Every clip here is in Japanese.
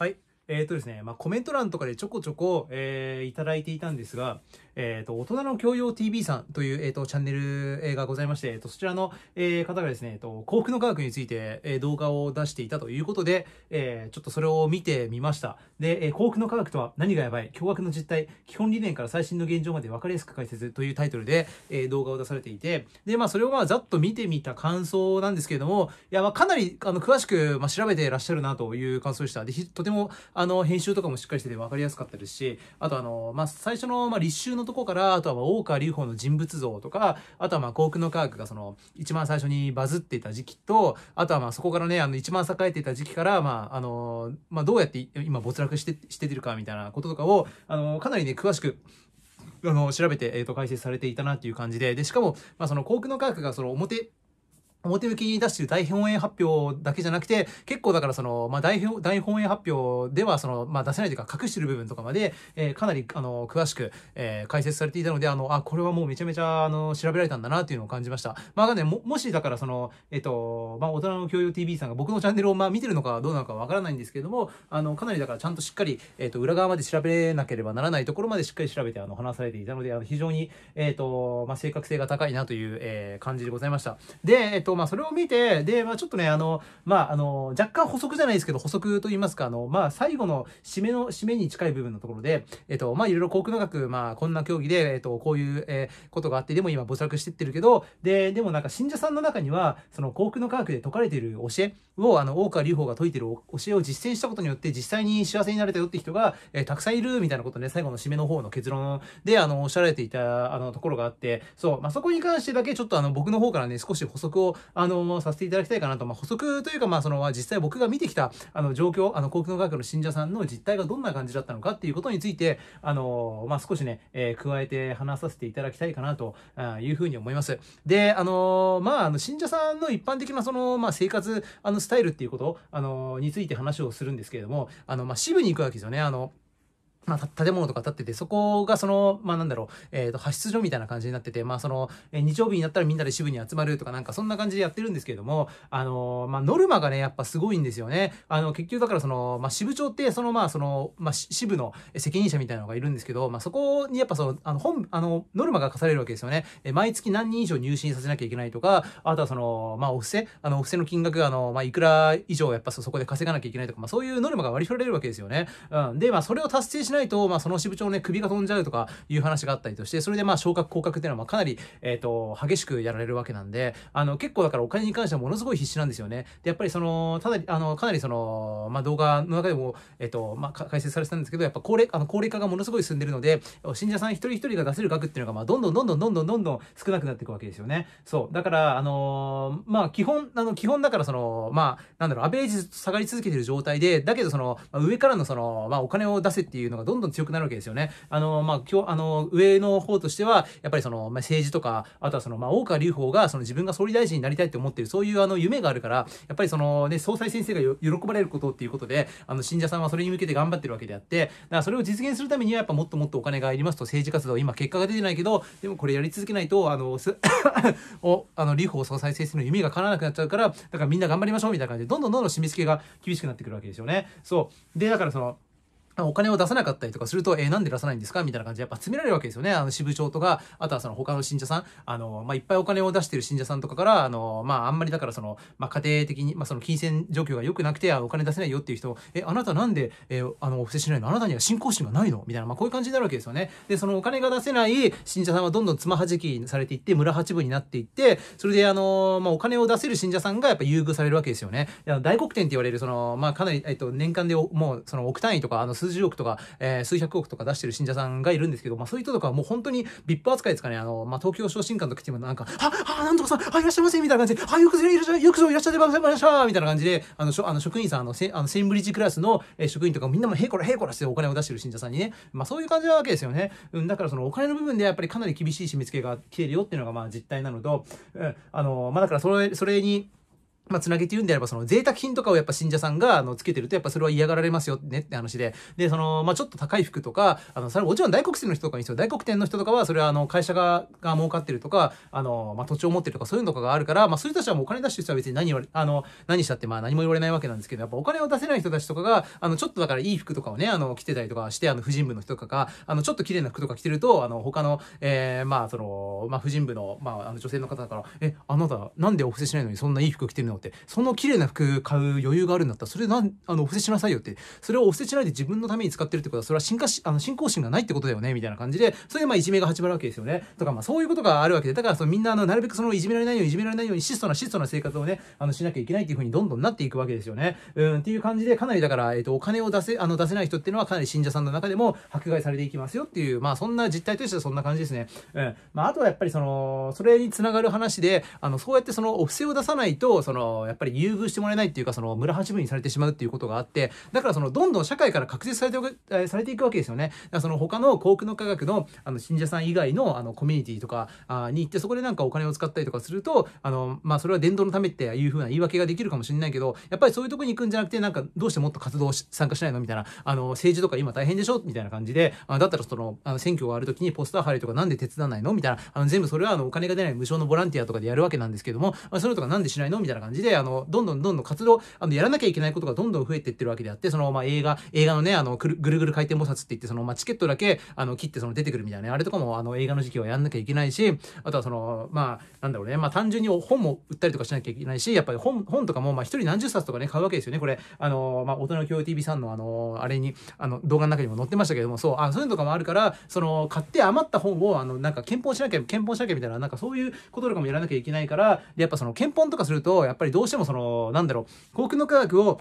はいえっ、ー、とですね、まあ、コメント欄とかでちょこちょこ、えー、いただいていたんですが、えっ、ー、と、大人の教養 TV さんという、えっ、ー、と、チャンネルがございまして、えっ、と、そちらの、えー、方がですね、えっ、と、幸福の科学について、えー、動画を出していたということで、えー、ちょっとそれを見てみました。で、えー、幸福の科学とは何がやばい、驚愕の実態、基本理念から最新の現状まで分かりやすく解説というタイトルで、えー、動画を出されていて、で、まあ、それをまあ、ざっと見てみた感想なんですけれども、いや、まあ、かなり、あの、詳しく、まあ、調べてらっしゃるなという感想でした。で、とても、あの、編集とかもしっかりしてて分かりやすかったですし、あとあの、まあ、最初の、ま立秋のとこから、あとは大川隆法の人物像とか、あとはまあ、幸の科学がその、一番最初にバズっていた時期と、あとはまあ、そこからね、あの、一番栄えていた時期から、まあ、あの、まあ、どうやって今没落して、しててるかみたいなこととかを、あの、かなりね、詳しく、あの、調べて、えっ、ー、と、解説されていたなっていう感じで、で、しかも、まあ、その、航空の科学が、その、表、表向きに出してる大本営発表だけじゃなくて、結構だからその、まあ、大大本営発表ではその、まあ、出せないというか隠してる部分とかまで、えー、かなり、あの、詳しく、えー、解説されていたので、あの、あ、これはもうめちゃめちゃ、あの、調べられたんだなというのを感じました。まあ、ね、も、もしだからその、えっ、ー、と、まあ、大人の教養 TV さんが僕のチャンネルを、まあ、見てるのかどうなのかわからないんですけれども、あの、かなりだからちゃんとしっかり、えっ、ー、と、裏側まで調べなければならないところまでしっかり調べて、あの、話されていたので、あの、非常に、えっ、ー、と、まあ、正確性が高いなという、えー、感じでございました。で、えっ、と、まあ、それを見て、で、まあ、ちょっとね、あの、まあ、あの、若干補足じゃないですけど、補足と言いますか、あの、まあ、最後の締めの、締めに近い部分のところで、えっと、まあ、いろいろ航空科学、まあ、こんな競技で、えっと、こういう、えー、ことがあって、でも今没落してってるけど、で、でもなんか信者さんの中には、その航空の科学で説かれている教えを、あの、大川隆法が説いてる教えを実践したことによって、実際に幸せになれたよって人が、えー、たくさんいる、みたいなことね、最後の締めの方の結論で、あの、おっしゃられていた、あの、ところがあって、そう、まあ、そこに関してだけ、ちょっとあの、僕の方からね、少し補足をあの、させていただきたいかなと、まあ、補足というか、まあ、その、実際僕が見てきた、あの、状況、あの、航空学の信者さんの実態がどんな感じだったのかっていうことについて、あの、まあ、少しね、えー、加えて話させていただきたいかなというふうに思います。で、あの、まあ、あの、信者さんの一般的な、その、まあ、生活、あの、スタイルっていうこと、あの、について話をするんですけれども、あの、まあ、支部に行くわけですよね。あの、まあ、建物とか建ってて、そこがその、まあなんだろう、えっ、ー、と、派出所みたいな感じになってて、まあその、えー、日曜日になったらみんなで支部に集まるとかなんかそんな感じでやってるんですけれども、あのー、まあノルマがね、やっぱすごいんですよね。あの、結局だからその、まあ支部長って、そのまあその、まあ支部の責任者みたいなのがいるんですけど、まあそこにやっぱその、あの、本、あの、ノルマが課されるわけですよね。えー、毎月何人以上入信させなきゃいけないとか、あとはその、まあお布施、あの、お布施の金額があの、まあいくら以上やっぱそこで稼がなきゃいけないとか、まあそういうノルマが割り振られるわけですよね。うん。で、まあそれを達成しなないと、まあ、その支部長ね、首が飛んじゃうとかいう話があったりとして、それでまあ、昇格降格っていうのは、まあ、かなり、えっ、ー、と、激しくやられるわけなんで、あの、結構だからお金に関してはものすごい必死なんですよね。で、やっぱりその、ただ、あの、かなりその、まあ、動画の中でも、えっ、ー、と、まあ、解説されてたんですけど、やっぱ高齢、あの、高齢化がものすごい進んでるので、信者さん一人一人が出せる額っていうのが、まあ、どんどんどんどんどんどんどんどん少なくなっていくわけですよね。そう。だから、あのー、まあ、基本、あの、基本だからその、まあ、なんだろう、アベレージ下がり続けてる状態で、だけどその、まあ、上からのその、まあ、お金を出せっていうのがどんどん強くなるわけですよね。あの、まあ、今日、あの、上の方としては、やっぱりその、まあ、政治とか、あとはその、まあ、大川隆法が、その自分が総理大臣になりたいって思ってる、そういうあの、夢があるから、やっぱりその、ね、総裁先生が喜ばれることっていうことで、あの、信者さんはそれに向けて頑張ってるわけであって、だからそれを実現するためには、やっぱもっともっとお金が入りますと、政治活動、今結果が出てないけど、でもこれやり続けないと、あの、す お、あの、立法総裁先生の夢が叶わなくなっちゃうから、だからみんな頑張りましょうみたいな感じで、どんどんどんどん締め付けが厳しくなってくるわけですよね。そう。で、だからその、お金を出さなかったりとかすると、えー、なんで出さないんですかみたいな感じでやっぱ詰められるわけですよね。あの、支部長とか、あとはその他の信者さん、あの、まあ、いっぱいお金を出してる信者さんとかから、あの、まあ、あんまりだからその、まあ、家庭的に、まあ、その金銭状況が良くなくて、あお金出せないよっていう人、え、あなたなんで、えー、あの、お布施しないのあなたには信仰心がないのみたいな、まあ、こういう感じになるわけですよね。で、そのお金が出せない信者さんはどんどんつまきされていって、村八分になっていって、それで、あの、まあ、お金を出せる信者さんがやっぱ優遇されるわけですよね。大黒天って言われる、その、まあ、かなり、えっと、年間でもう、その、億単位とか、あの、数数十億とか、えー、数百億とか出してる信者さんがいるんですけど、まあそういう人とかはもう本当に VIP 扱いですかね、あの、まあ東京昇進館の時もなんか、あ、あ、なんとかさん、あ、いらっしゃいませみたいな感じで、あ、よくぞいらっしゃい、よくぞいらっしゃいませましたみたいな感じで、あの、しょあの職員さん、あの、せあのセンブリッジクラスの、え職員とかみんなもへいこらへいこらしてお金を出してる信者さんにね、まあそういう感じなわけですよね。うん、だからそのお金の部分でやっぱりかなり厳しい締め付けが来てるよっていうのがまあ実態なのと、うん、あの、まあだからそれ、それに、まあ、つなげて言うんであれば、その贅沢品とかをやっぱ信者さんが、あの、つけてると、やっぱそれは嫌がられますよねって話で。で、その、まあ、ちょっと高い服とか、あの、それもちろん大黒店の人とかにしても、大黒店の人とかは、それはあの、会社が、が儲かってるとか、あの、まあ、土地を持ってるとか、そういうのとかがあるから、まあ、そういう人たちはもうお金出してる人は別に何言われ、あの、何したってまあ何も言われないわけなんですけど、やっぱお金を出せない人たちとかが、あの、ちょっとだからいい服とかをね、あの、着てたりとかして、あの、婦人部の人とかが、あの、ちょっと綺麗な服とか着てると、あの、他の、えー、まあ、その、まあ、婦人部の、まあ、あの、女性の方だから、え、あなた、なんでお布施しないのにそんないい服着てるの思って、その綺麗な服買う余裕があるんだったら、それなん、あの、お布施しなさいよって、それをお布施しないで自分のために使ってるってことは、それは進化し、あの、信仰心がないってことだよね、みたいな感じで、それでまあいじめが始まるわけですよね。とか、まあそういうことがあるわけで、だからそのみんな、あの、なるべくそのいじめられないように、いじめられないように、質素な質素な生活をね、あの、しなきゃいけないっていうふうにどんどんなっていくわけですよね。うん、っていう感じで、かなりだから、えっ、ー、と、お金を出せ、あの、出せない人っていうのはかなり信者さんの中でも迫害されていきますよっていう、まあそんな実態としてはそんな感じですね。うん。まああとはやっぱりその、それにつながる話で、あの、そうやってそのお布施を出さないと、その、やっぱり優遇してもらえないっていうかその村八分にされてしまうっていうことがあってだからそのどんどん社会から隔絶されておされていくわけですよね。その他の幸福の科学のあの信者さん以外のあのコミュニティとかに行ってそこでなんかお金を使ったりとかするとあの、まあ、それは伝道のためっていうふうな言い訳ができるかもしれないけどやっぱりそういうとこに行くんじゃなくてなんかどうしてもっと活動参加しないのみたいなあの政治とか今大変でしょみたいな感じであだったらそのあの選挙がある時にポスター貼りとかなんで手伝わないのみたいなあの全部それはあのお金が出ない無償のボランティアとかでやるわけなんですけどもそれとかなんでしないのみたいな感じじで、あの、どんどんどんどん活動、あの、やらなきゃいけないことがどんどん増えていってるわけであって、その、まあ、映画、映画のね、あの、ぐるぐる回転菩薩って言って、その、まあ、チケットだけ、あの、切って、その、出てくるみたいな、ね、あれとかも、あの、映画の時期はやんなきゃいけないし、あとはその、まあ、なんだろうね、まあ、単純に本も売ったりとかしなきゃいけないし、やっぱり本、本とかも、まあ、一人何十冊とかね、買うわけですよね。これ、あの、まあ、大人教育 TV さんの、あの、あれに、あの、動画の中にも載ってましたけども、そう、あ、そういうのとかもあるから、その、買って余った本を、あの、なんか、検本しなきゃ、検本しなきゃみたいな、なんかそういうこととかもやらなきゃいけないから、で、やっぱその、検本とかすると、やっぱりぱりどうしてもその、なんだろう、航空の科学を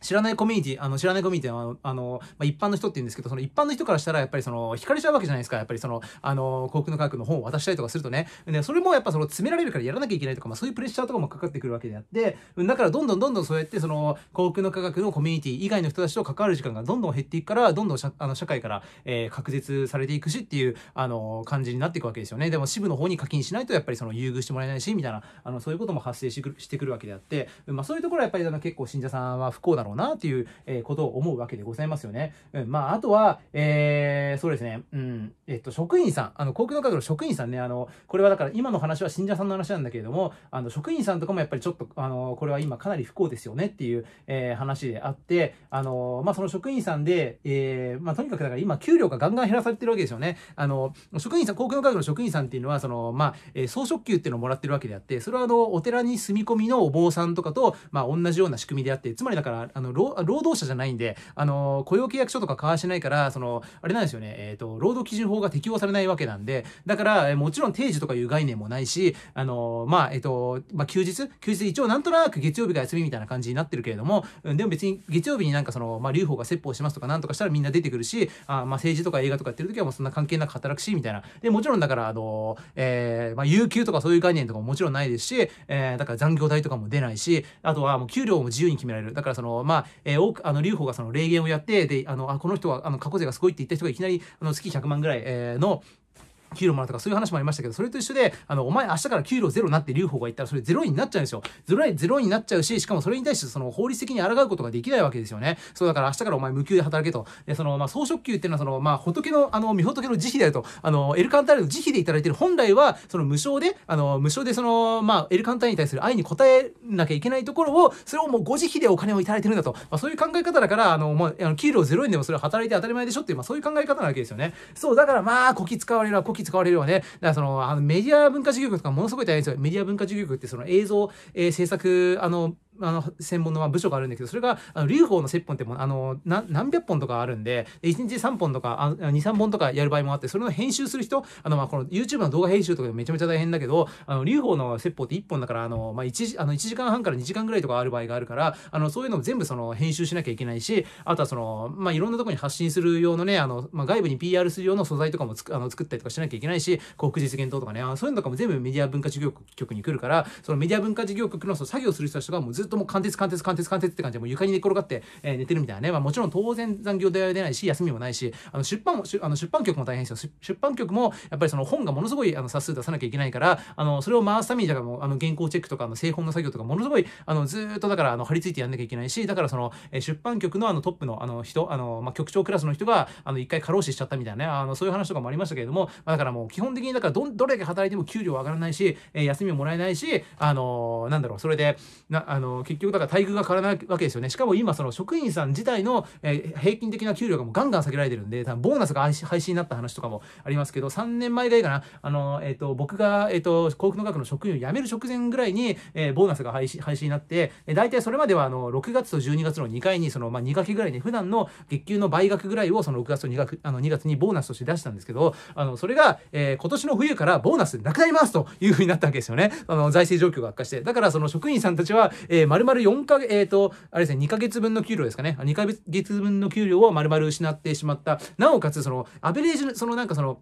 知らないコミュニティ、あの、知らないコミュニティは、あの、まあ、一般の人って言うんですけど、その一般の人からしたら、やっぱりその、惹かれちゃうわけじゃないですか。やっぱりその、あの、航空の科学の本を渡したりとかするとね。で、それもやっぱその、詰められるからやらなきゃいけないとか、まあ、そういうプレッシャーとかもかかってくるわけであって、だからどんどんどんどんそうやって、その、航空の科学のコミュニティ以外の人たちと関わる時間がどんどん減っていくから、どんどん社あの社会から、えー、確実されていくしっていう、あの、感じになっていくわけですよね。でも、支部の方に課金しないと、やっぱりその、優遇してもらえないし、みたいな、あの、そういうことも発生してくるしてくるわけであって、まあ、そういうところはやっぱり、あの、結構信者さんは不幸だろうなっていう、えことを思うわけでございますよね。うん、まあ、あとは、えー、そうですね、うん、えっと、職員さん、あの、航空の科学の職員さんね、あの、これはだから今の話は信者さんの話なんだけれども、あの、職員さんとかもやっぱりちょっと、あの、これは今かなり不幸ですよねっていう、えー、話であって、あの、まあ、その職員さんで、えー、まあ、とにかくだから今給料がガンガン減らされてるわけですよね。あの、職員さん、航空の科学の職員さんっていうのは、その、まあ、えー、総職給っていうのをもらってるわけであって、それはあの、お寺に住み込みのお坊さんとかと、まあ、同じような仕組みであって、つまりだから、あの労働者じゃないんで、あの雇用契約書とか交わしないから、その、あれなんですよね、えっ、ー、と、労働基準法が適用されないわけなんで、だから、えもちろん定時とかいう概念もないし、あのまあ、えっ、ー、と、まあ、休日休日一応なんとなく月曜日が休みみたいな感じになってるけれども、でも別に月曜日になんかその、まあ、留保が説法しますとかなんとかしたらみんな出てくるし、あまあ、政治とか映画とかやってる時はもうそんな関係なく働くし、みたいな。で、もちろんだから、あの、えー、まあ、有給とかそういう概念とかももちろんないですし、えー、だから残業代とかも出ないし、あとはもう給料も自由に決められる。だからその、まあ、えー、多く、あの、劉邦がその霊言をやって、で、あの、あこの人は、あの、過去税がすごいって言った人がいきなり、あの、月100万ぐらい、えー、の、給料もらったかそういう話もありましたけど、それと一緒で、あの、お前明日から給料ゼロになって留保が言ったら、それゼロになっちゃうんですよ。ゼロに、ゼロになっちゃうし、しかもそれに対してその法律的に抗うことができないわけですよね。そうだから明日からお前無給で働けと。で、その、まあ、草食給っていうのは、その、まあ、仏の、あの、御仏の慈悲であると、あの、エルカンターレの慈悲でいただいている、本来は、その無償で、あの、無償でその、まあ、エルカンターレに対する愛に応えなきゃいけないところを、それをもうご慈悲でお金をいただいてるんだと。まあ、そういう考え方だから、あの、まあ、あの給料ゼロにでもそれは働いて当たり前でしょっていう、まあ、そういう考え方なわけですよね。そう、だからまあ、こき使われるはき使われるわね。だからその、あのメディア文化事業局とかものすごい大変ですよ。メディア文化事業局ってその映像、えー、制作、あの、あの専門の部署があるんだけどそれがあのの接本ってもあの何百本とかあるんで1日3本とか23本とかやる場合もあってそれの編集する人あのまあこの YouTube の動画編集とかめちゃめちゃ大変だけどあのの説法って1本だからあの、まあ1、あの1時間半から2時間ぐらいとかある場合があるからあのそういうのも全部その編集しなきゃいけないしあとはその、まあ、いろんなとこに発信する用のねあの、まあ、外部に PR する用の素材とかもつあの作ったりとかしなきゃいけないし国実現等とかねそういうのとかも全部メディア文化事業局に来るからそのメディア文化事業局のその作業する人たちとかもずっっともう貫徹貫徹貫徹貫徹って感じでもう床に寝転がって、えー、寝てるみたいなね、まあ、もちろん当然残業で出ないし休みもないしあの出版もあの出版局も大変ですよ出版局もやっぱりその本がものすごいあの冊数出さなきゃいけないからあのそれを回すためにだからあの原稿チェックとかあの製本の作業とかものすごいあのずっとだからあの張り付いてやんなきゃいけないしだからその、えー、出版局のあのトップのあの人あの、まあ、局長クラスの人があの一回過労死しちゃったみたいなねあのそういう話とかもありましたけれども、まあ、だからもう基本的にだからどどれだけ働いても給料上がらないし、えー、休みももらえないしあのー、なんだろうそれでなあのー結局だから待遇が変わらないわけですよねしかも今その職員さん自体の、えー、平均的な給料がもうガンガン下げられてるんで多分ボーナスが廃止になった話とかもありますけど3年前ぐらいかなあの、えーと、僕が、えーと、幸福の学の職員を辞める直前ぐらいに、えー、ボーナスが廃止廃止になって、えー、大体それまではあの6月と12月の2回にその、まあ、2学期ぐらいに、ね、普段の月給の倍額ぐらいをその6月と2月あの2月にボーナスとして出したんですけどあのそれが、えー、今年の冬からボーナスなくなりますというふうになったわけですよねあの財政状況が悪化してだからその職員さんたちは、えーまるまる4か月、えっ、ー、と、あれですね、2か月分の給料ですかね。2か月分の給料をまるまる失ってしまった。なおかつ、その、アベレージ、そのなんかその、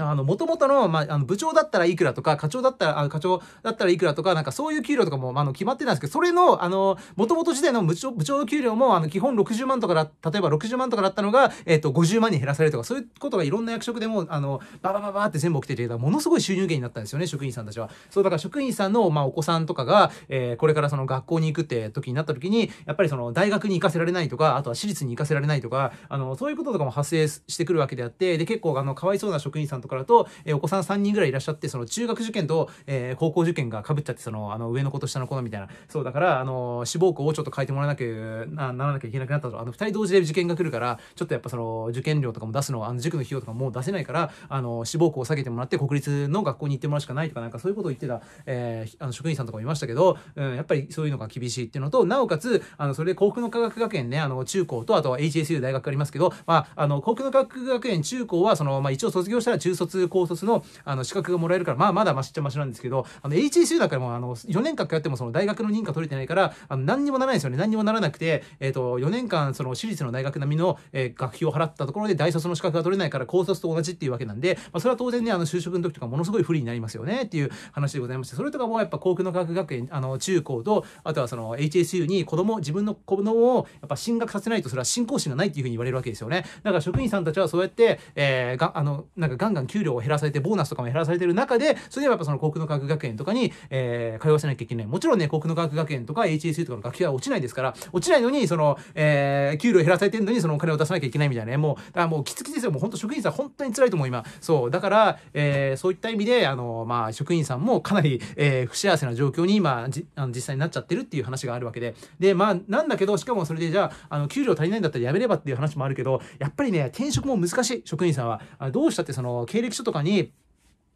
あの、元々の、まあ、あの、部長だったらいくらとか、課長だったら、あ課長だったらいくらとか、なんかそういう給料とかも、まあ、の、決まってたんですけど、それの、あの、元々時代の部長、部長の給料も、あの、基本60万とかだ、例えば60万とかだったのが、えっ、ー、と、50万に減らされるとか、そういうことがいろんな役職でも、あの、ババババって全部起きてて、ものすごい収入源になったんですよね、職員さんたちは。そう、だから職員さんの、まあ、お子さんとかが、えー、これからその学校に行くって時になった時に、やっぱりその、大学に行かせられないとか、あとは私立に行かせられないとか、あの、そういうこととかも発生してくるわけであって、で、結構、あの、かわいそうな職員さんとかとかだと、えー、お子さん3人ぐらいいらっしゃってその中学受験と、えー、高校受験がかぶっちゃってそのあの上の子と下の子のみたいなそうだからあの志望校をちょっと変えてもらわなきゃならなきゃいけなくなったとあの2人同時で受験が来るからちょっとやっぱその受験料とかも出すのあの塾の費用とかもう出せないからあの志望校を下げてもらって国立の学校に行ってもらうしかないとかなんかそういうことを言ってた、えー、あの職員さんとかもいましたけど、うん、やっぱりそういうのが厳しいっていうのとなおかつあのそれで幸福の科学学園ねあの中高とあとは HSU 大学ありますけど、まあ、あの幸福の科学学園中高はその、まあ、一応卒業したら中卒高卒のあの資格がもらえるから、まあまだましっちゃましなんですけど、あの h s u だからもうあの4年間通ってもその大学の認可取れてないから、あの何にもならないですよね。何にもならなくて、えっ、ー、と、4年間その私立の大学並みの、えー、学費を払ったところで大卒の資格が取れないから高卒と同じっていうわけなんで、まあ、それは当然ね、あの就職の時とかものすごい不利になりますよねっていう話でございまして、それとかもやっぱ航空の科学学園、あの中高と、あとはその HSU に子供、自分の子供をやっぱ進学させないとそれは信仰心がないっていうふうに言われるわけですよね。だから職員さんたちはそうやって、えー、があのなんかガンガン給料を減らされてボーナスとかも減らされてる中でそれではやっぱその航空の科学学園とかに、えー、通わせなきゃいけないもちろんね航空の科学学園とか HSU とかの学費は落ちないですから落ちないのにその、えー、給料減らされてるのにそのお金を出さなきゃいけないみたいなねもうだからもうきつきつですよもう本当職員さん本当に辛いと思う今そうだから、えー、そういった意味であのまあ職員さんもかなり、えー、不幸せな状況に今じあの実際になっちゃってるっていう話があるわけででまあなんだけどしかもそれでじゃああの給料足りないんだったらやめればっていう話もあるけどやっぱりね転職も難しい職員さんはどうしたってその経歴書とかに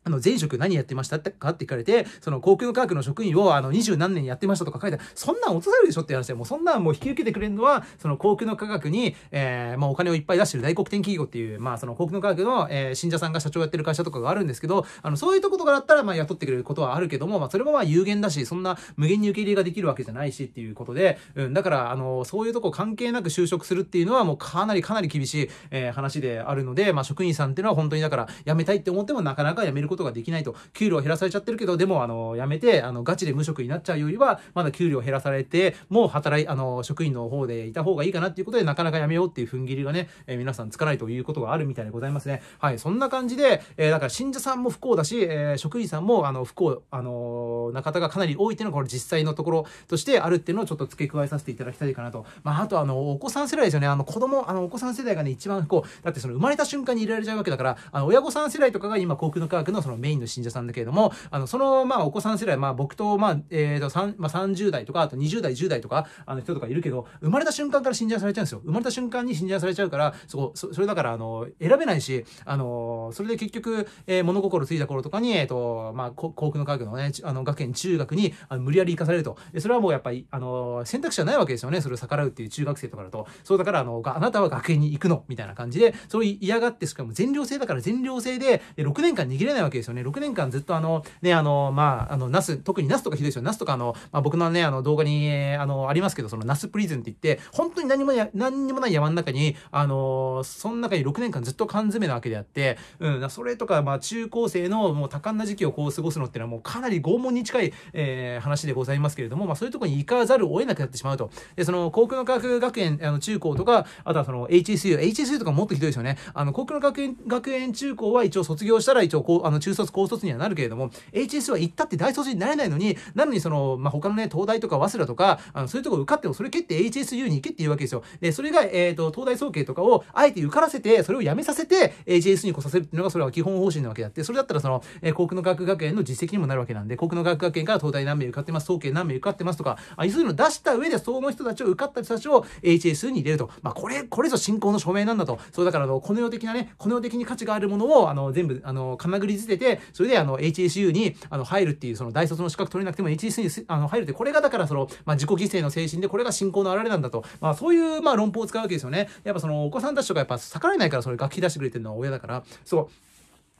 あの、前職何やってましたってかって聞かれて、その航空の科学の職員をあの、二十何年やってましたとか書いてそんなん落とされるでしょって話で、もうそんなんもう引き受けてくれるのは、その航空の科学に、えー、まあお金をいっぱい出してる大黒天企業っていう、まあその航空の科学の、えー、信者さんが社長やってる会社とかがあるんですけど、あの、そういうとことかだったら、まあ雇ってくれることはあるけども、まあそれもまあ有限だし、そんな無限に受け入れができるわけじゃないしっていうことで、うん、だから、あの、そういうとこ関係なく就職するっていうのはもうかなりかなり厳しい、えー、話であるので、まあ職員さんっていうのは本当にだから辞めたいって思ってもなかなか辞めることができないと、給料減らされちゃってるけど、でも、あの、辞めて、あの、ガチで無職になっちゃうよりは、まだ給料減らされて、もう働い、あの、職員の方でいた方がいいかなっていうことで、なかなか辞めようっていう踏ん切りがね、えー、皆さんつかないということがあるみたいでございますね。はい、そんな感じで、えー、だから信者さんも不幸だし、えー、職員さんも、あの、不幸、あのな方がかなり多いっていうのが、これ実際のところとしてあるっていうのをちょっと付け加えさせていただきたいかなと。まあ、あと、あの、お子さん世代ですよね。あの、子供、あの、お子さん世代がね、一番不幸。だってその生まれた瞬間に入れられちゃうわけだから、あの、親御さん世代とかが今、航空の科学のそのメインの信者さんだけれども、あの、その、まあ、お子さん世代、まあ、僕と、まあ、えっ、ー、と、3、まあ、30代とか、あと20代、10代とか、あの人とかいるけど、生まれた瞬間から信者されちゃうんですよ。生まれた瞬間に信者されちゃうから、そこ、それだから、あの、選べないし、あの、それで結局、えー、物心ついた頃とかに、えっ、ー、と、まあ、航空の科学のね、あの、学園中学に、あの無理やり行かされると。それはもうやっぱり、あの、選択肢はないわけですよね。それを逆らうっていう中学生とかだと。そうだから、あの、あなたは学園に行くの、みたいな感じで、それを嫌がって、しかも全寮制だから全寮制で、6年間逃げれないわけけですよね。6年間ずっとあの、ね、あの、まあ、あの、ナス、特にナスとかひどいですよ。ナスとかあの、まあ、僕のね、あの動画に、えー、あの、ありますけど、そのナスプリズンって言って、本当に何もや、何にもない山の中に、あの、その中に6年間ずっと缶詰なわけであって、うん、それとか、まあ、中高生のもう多感な時期をこう過ごすのっていうのはもうかなり拷問に近い、えー、話でございますけれども、まあ、そういうとこに行かざるを得なくなってしまうと。で、その、航空科学学園、あの、中高とか、あとはその、HSU、HSU とかもっとひどいですよね。あの、航空の学園、学園中高は一応卒業したら一応、こう、あの、中卒高卒にはなるけれども h s は行ったって大卒になれないのになのにその、まあ、他のね東大とか早稲田とかあのそういうとこ受かってもそれ蹴って HSU に行けっていうわけですよでそれが、えーと、東大総計とかをあえて受からせてそれをやめさせて HSU に来させるっていうのがそれは基本方針なわけであってそれだったらその、えー、航空の学学園の実績にもなるわけなんで航空の学学園から東大何名受かってます総計何名受かってますとかあそういうの出した上でその人たちを受かった人たちを HSU に入れると、まあ、これこれぞ信仰の署名なんだとそうだからあのこの世的なねこの世的に価値があるものをあの全部あのかなぐり捨てしてそれであの HSU にあの入るっていう、その大卒の資格取れなくても HSU にあの入るって、これがだからその、まあ、自己犠牲の精神で、これが信仰の表れなんだと、まあ、そういうまあ論法を使うわけですよね。やっぱそのお子さんたちとかやっぱ逆らえないから、それ楽器出してくれてるのは親だから、そう。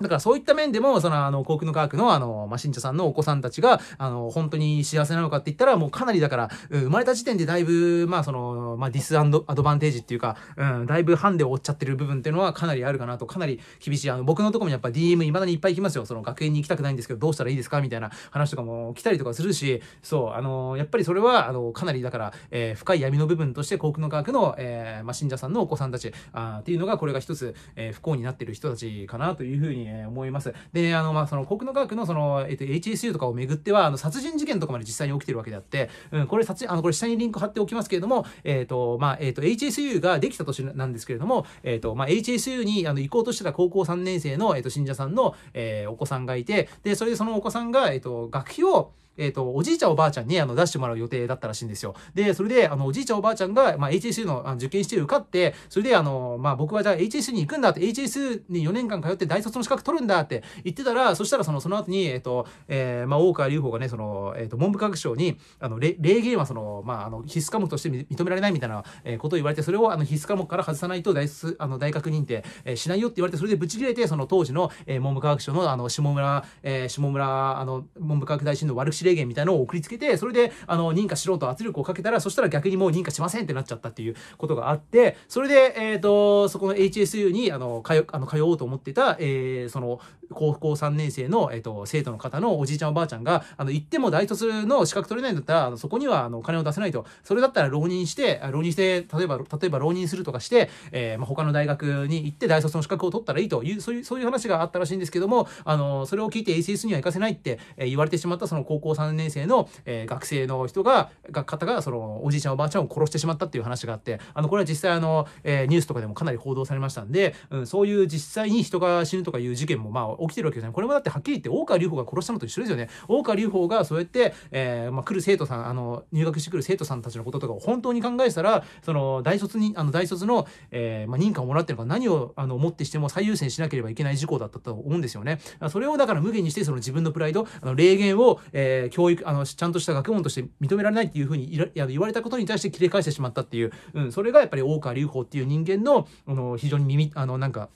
だからそういった面でも、その、あの、航空の科学の、あの、まあ、信者さんのお子さんたちが、あの、本当に幸せなのかって言ったら、もうかなりだから、生まれた時点でだいぶ、まあ、その、まあ、ディスアドバンテージっていうか、うん、だいぶハンデを追っちゃってる部分っていうのはかなりあるかなと、かなり厳しい。あの、僕のとこもやっぱ DM 未だにいっぱい来ますよ。その、学園に行きたくないんですけど、どうしたらいいですかみたいな話とかも来たりとかするし、そう、あの、やっぱりそれは、あの、かなりだから、えー、深い闇の部分として、航空の科学の、えー、まあ、信者さんのお子さんたち、あっていうのが、これが一つ、えー、不幸になってる人たちかなというふうに、え思います。で、あの、まあ、その、国の科学の、その、えっ、と、HSU とかをめぐっては、あの、殺人事件とかまで実際に起きてるわけであって、うん、これ、殺あの、これ、下にリンク貼っておきますけれども、えっ、と、まあ、えっ、と、HSU ができた年なんですけれども、えっ、と、まあ、HSU に、あの、行こうとしてた高校3年生の、えっ、と、信者さんの、えー、お子さんがいて、で、それでそのお子さんが、えっ、と、学費を、えっ、と、おじいちゃんおばあちゃんにあの出してもらう予定だったらしいんですよ。で、それで、あの、おじいちゃんおばあちゃんが、まあ、HSU の受験して受かって、それで、あの、まあ、僕はじゃあ HSU に行くんだって、HSU に4年間通って大卒の資格取るんだって言ってたら、そしたらその、その後に、えっ、と、えー、まあ、大川隆法がね、その、えっ、と、文部科学省に、あの、礼儀はその、まあ、あの、必須科目として認められないみたいなことを言われて、それをあの必須科目から外さないと大卒、あの、大学認定、えー、しないよって言われて、それでブチ切れて、その当時の、えー、文部科学省の、あの、下村、えー、下村、あの、文部科学大臣の悪口指令源みたいのを送りつけて、それで、あの、認可しろと圧力をかけたら、そしたら逆にもう認可しませんってなっちゃったっていうことがあって、それで、えっ、ー、と、そこの HSU に、あの、通、あの、通おうと思ってた、えー、その、高校3年生の、えっ、ー、と、生徒の方のおじいちゃんおばあちゃんが、あの、行っても大卒の資格取れないんだったら、あのそこには、あの、お金を出せないと。それだったら浪人して、浪人して、例えば、例えば浪人するとかして、えー、まあ、他の大学に行って大卒の資格を取ったらいいという、そういう、そういう話があったらしいんですけども、あの、それを聞いて ACS には行かせないって言われてしまったその高校高3年生の、えー、学生の人がが方がそのおじいちゃんおばあちゃんを殺してしまったっていう話があってあのこれは実際あの、えー、ニュースとかでもかなり報道されましたんで、うん、そういう実際に人が死ぬとかいう事件もまあ起きてるわけじゃないこれもだってはっきり言って大川隆法が殺したのと一緒ですよね大川隆法がそうやって、えーまあ、来る生徒さんあの入学してくる生徒さんたちのこととかを本当に考えたらその大卒にあの大卒の、えーまあ、認可をもらってるのか何をあの思ってしても最優先しなければいけない事項だったと思うんですよね。それをだから無限にしてその自分のプライドあの霊言を、えーー、教育あのちゃんとした学問として認められないっていうふうに言われたことに対して切り返してしまったっていう、うん、それがやっぱり大川隆法っていう人間のあの非常に耳あのなんか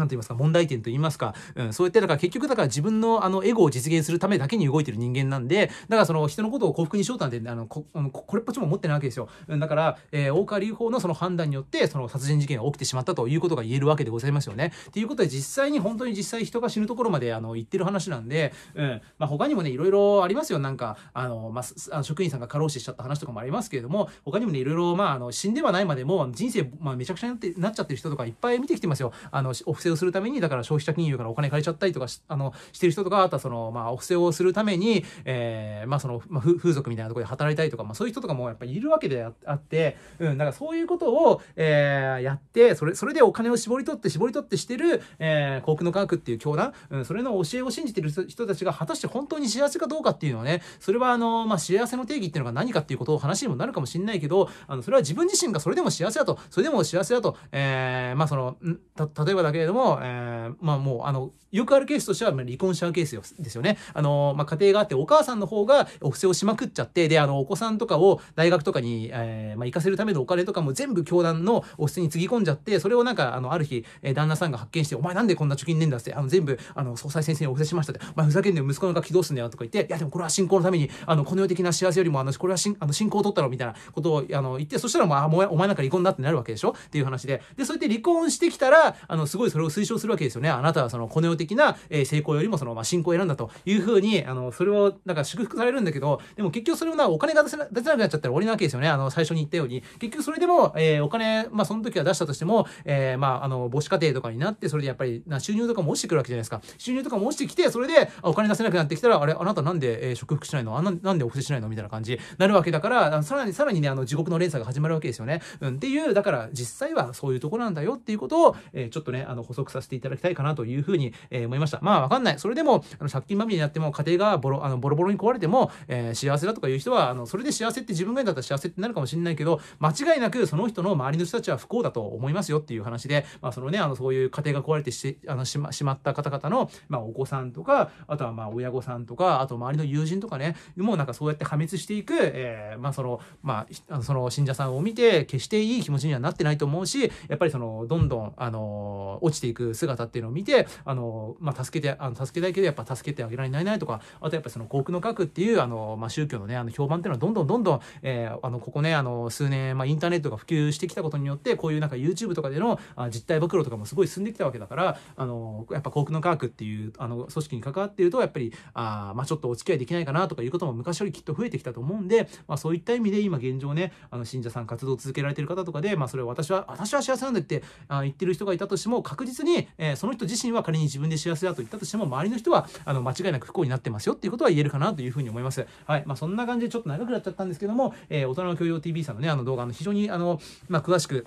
なんと言いますか問題点と言いますか、うん、そうやってだから結局だから自分のあのエゴを実現するためだけに動いてる人間なんでだからその人のことを幸福にしようなんてあのここれっぽっちも持ってないわけですよ、うん、だから、えー、大川隆法のその判断によってその殺人事件が起きてしまったということが言えるわけでございますよね。っていうことで実際に本当に実際人が死ぬところまであの言ってる話なんで、うんまあ、他にもねいろいろありますよなんかあの、まあ、職員さんが過労死しちゃった話とかもありますけれども他にもねいろいろ、まあ、あの死んではないまでも人生、まあ、めちゃくちゃになってなっちゃってる人とかいっぱい見てきてますよ。あのお布施をするために、だから消費者金融からお金借りちゃったりとかしあのしてる人とか、あとはその、まあ、お布施をするために、えー、まあその、まあ、風俗みたいなところで働いたりとか、まあそういう人とかもやっぱりいるわけであって、うん、だからそういうことを、えー、やって、それ、それでお金を絞り取って、絞り取ってしてる、えー、航空の科学っていう教団、うん、それの教えを信じてる人たちが果たして本当に幸せかどうかっていうのはね、それはあの、まあ幸せの定義っていうのが何かっていうことを話にもなるかもしれないけど、あの、それは自分自身がそれでも幸せだと、それでも幸せだと、えー、まあその、た、例えばだけれども、も、えー、まあもう、あの、よくあるケースとしては、離婚しちゃうケースですよね。あの、まあ、家庭があって、お母さんの方がお布施をしまくっちゃって、で、あの、お子さんとかを大学とかに、えー、まあ、行かせるためのお金とかも全部教団のお布施につぎ込んじゃって、それをなんか、あの、ある日、えー、旦那さんが発見して、お前なんでこんな貯金ねえんだって、あの、全部、あの、総裁先生にお布施しましたって、まあふざけんね、息子の楽器どうすんだよとか言って、いや、でもこれは信仰のために、あの、この世的な幸せよりも、あの、これは信あの信仰を取ったろ、みたいなことを、あの、言って、そしたらもう、あ、もうお前なんか離婚だってなるわけでしょっていう話で。で、そうやって離婚してきたら、あの、すごいそれれを推奨するわけですよね。あなたはそのコネオ的な、え成功よりもその、ま信仰を選んだというふうに、あの、それをなんか祝福されるんだけど、でも結局それをな、お金が出せなくなっちゃったら終わりなわけですよね。あの、最初に言ったように。結局それでも、えー、お金、まあその時は出したとしても、えー、まあ、あの、母子家庭とかになって、それでやっぱりな収入とかも落ちてくるわけじゃないですか。収入とかも落ちてきて、それでお金出せなくなってきたら、あれ、あなたなんで、えー、祝福しないのあななんでお布施しないのみたいな感じなるわけだから、さらにさらにね、あの、地獄の連鎖が始まるわけですよね。うん、っていう、だから実際はそういうとこなんだよっていうことを、えー、ちょっとね、あの、補足させていただきたいかなというふうに、え思いました。まあわかんない。それでもあの借金まみれになっても家庭がボロあのボロボロに壊れても、え幸せだとかいう人はあのそれで幸せって自分がだったら幸せってなるかもしれないけど間違いなくその人の周りの人たちは不幸だと思いますよっていう話で、まあ、そのねあのそういう家庭が壊れてしあのしましまった方々の、まあ、お子さんとかあとはまあ親御さんとかあと周りの友人とかねもうなんかそうやって破滅していく、えー、まあそのまあその信者さんを見て決していい気持ちにはなってないと思うしやっぱりそのどんどんあの落ちしていく姿っていうのを見てあの、まあ、助けてあの助けたいけどやっぱ助けてあげられないなとかあとやっぱその幸福の核っていうあの、まあ、宗教のねあの評判っていうのはどんどんどんどん、えー、あのここねあの数年、まあ、インターネットが普及してきたことによってこういうなんか YouTube とかでのあ実態暴露とかもすごい進んできたわけだからあのやっぱ幸福の科学っていうあの組織に関わっているとやっぱりあ、まあ、ちょっとお付き合いできないかなとかいうことも昔よりきっと増えてきたと思うんで、まあ、そういった意味で今現状ねあの信者さん活動を続けられてる方とかで、まあ、それを私は私は幸せなんだってあ言ってる人がいたとしても確実実に、えー、その人自身は仮に自分で幸せだと言ったとしても周りの人はあの間違いなく不幸になってますよっていうことは言えるかなというふうに思います。はいまあ、そんな感じでちょっと長くなっちゃったんですけども、えー、大人の教養 TV さんのねあの動画の非常にあの、まあ、詳しく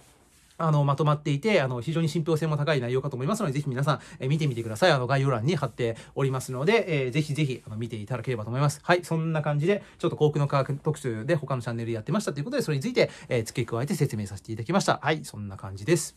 あの、まとまっていて、あの、非常に信憑性も高い内容かと思いますので、ぜひ皆さん、え見てみてください。あの、概要欄に貼っておりますので、えー、ぜひぜひ、あの、見ていただければと思います。はい、そんな感じで、ちょっと幸福の科学特集で他のチャンネルやってましたということで、それについて、えー、付け加えて説明させていただきました。はい、そんな感じです。